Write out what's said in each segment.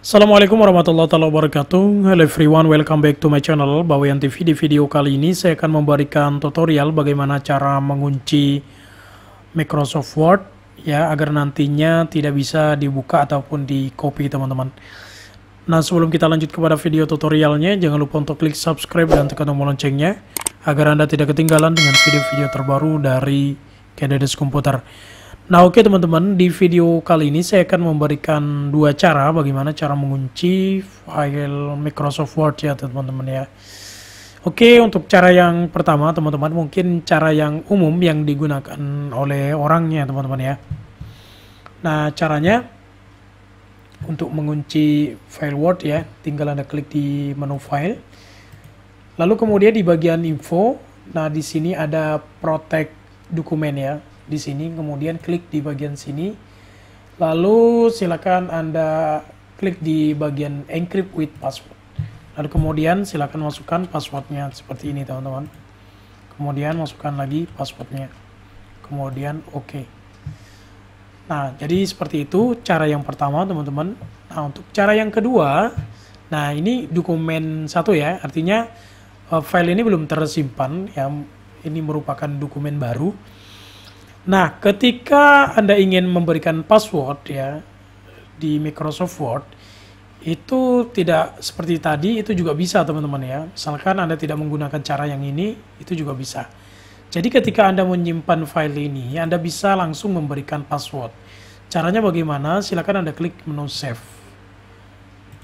Assalamualaikum warahmatullahi wabarakatuh Hello everyone, welcome back to my channel Bawayan TV Di video kali ini saya akan memberikan tutorial bagaimana cara mengunci Microsoft Word ya Agar nantinya tidak bisa dibuka ataupun di copy teman-teman Nah sebelum kita lanjut kepada video tutorialnya Jangan lupa untuk klik subscribe dan tekan tombol loncengnya Agar Anda tidak ketinggalan dengan video-video terbaru dari Kedades Komputer Nah oke okay, teman-teman, di video kali ini saya akan memberikan dua cara bagaimana cara mengunci file Microsoft Word ya teman-teman ya. Oke okay, untuk cara yang pertama teman-teman mungkin cara yang umum yang digunakan oleh orangnya teman-teman ya. Nah caranya untuk mengunci file Word ya, tinggal Anda klik di menu file. Lalu kemudian di bagian info, nah di sini ada protect dokumen ya di sini, kemudian klik di bagian sini. Lalu silakan Anda klik di bagian encrypt with password. Lalu kemudian silakan masukkan passwordnya seperti ini teman-teman. Kemudian masukkan lagi passwordnya. Kemudian oke. Okay. Nah, jadi seperti itu cara yang pertama, teman-teman. Nah, untuk cara yang kedua, nah ini dokumen satu ya, artinya eh, file ini belum tersimpan, ya ini merupakan dokumen baru. Nah, ketika Anda ingin memberikan password ya di Microsoft Word, itu tidak seperti tadi, itu juga bisa teman-teman ya. Misalkan Anda tidak menggunakan cara yang ini, itu juga bisa. Jadi ketika Anda menyimpan file ini, Anda bisa langsung memberikan password. Caranya bagaimana? Silakan Anda klik menu save.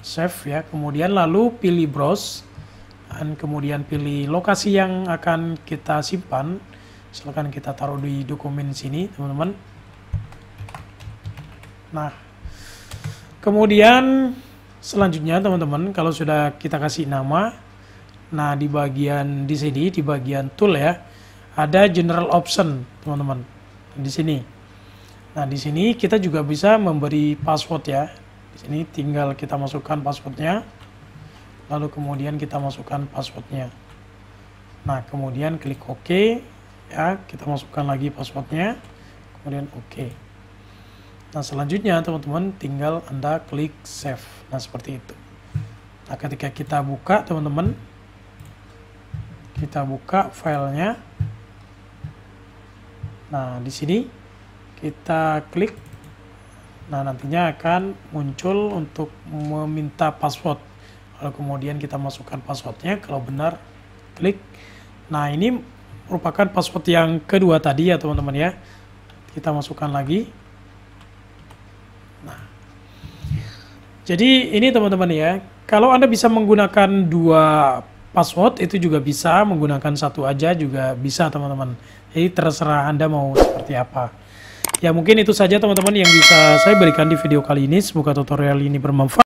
Save ya, kemudian lalu pilih browse, dan kemudian pilih lokasi yang akan kita simpan Misalkan kita taruh di dokumen sini, teman-teman. Nah, kemudian selanjutnya teman-teman, kalau sudah kita kasih nama, nah di bagian di sini, di bagian tool ya, ada general option, teman-teman. Di sini. Nah, di sini kita juga bisa memberi password ya. Di sini tinggal kita masukkan passwordnya, lalu kemudian kita masukkan passwordnya. Nah, kemudian klik OK ya kita masukkan lagi passwordnya kemudian oke okay. nah selanjutnya teman-teman tinggal anda klik save nah seperti itu nah ketika kita buka teman-teman kita buka filenya nah di sini kita klik nah nantinya akan muncul untuk meminta password kalau kemudian kita masukkan passwordnya kalau benar klik nah ini merupakan password yang kedua tadi ya teman-teman ya. Kita masukkan lagi. Nah. Jadi ini teman-teman ya, kalau Anda bisa menggunakan dua password itu juga bisa, menggunakan satu aja juga bisa teman-teman. Jadi terserah Anda mau seperti apa. Ya mungkin itu saja teman-teman yang bisa saya berikan di video kali ini. Semoga tutorial ini bermanfaat.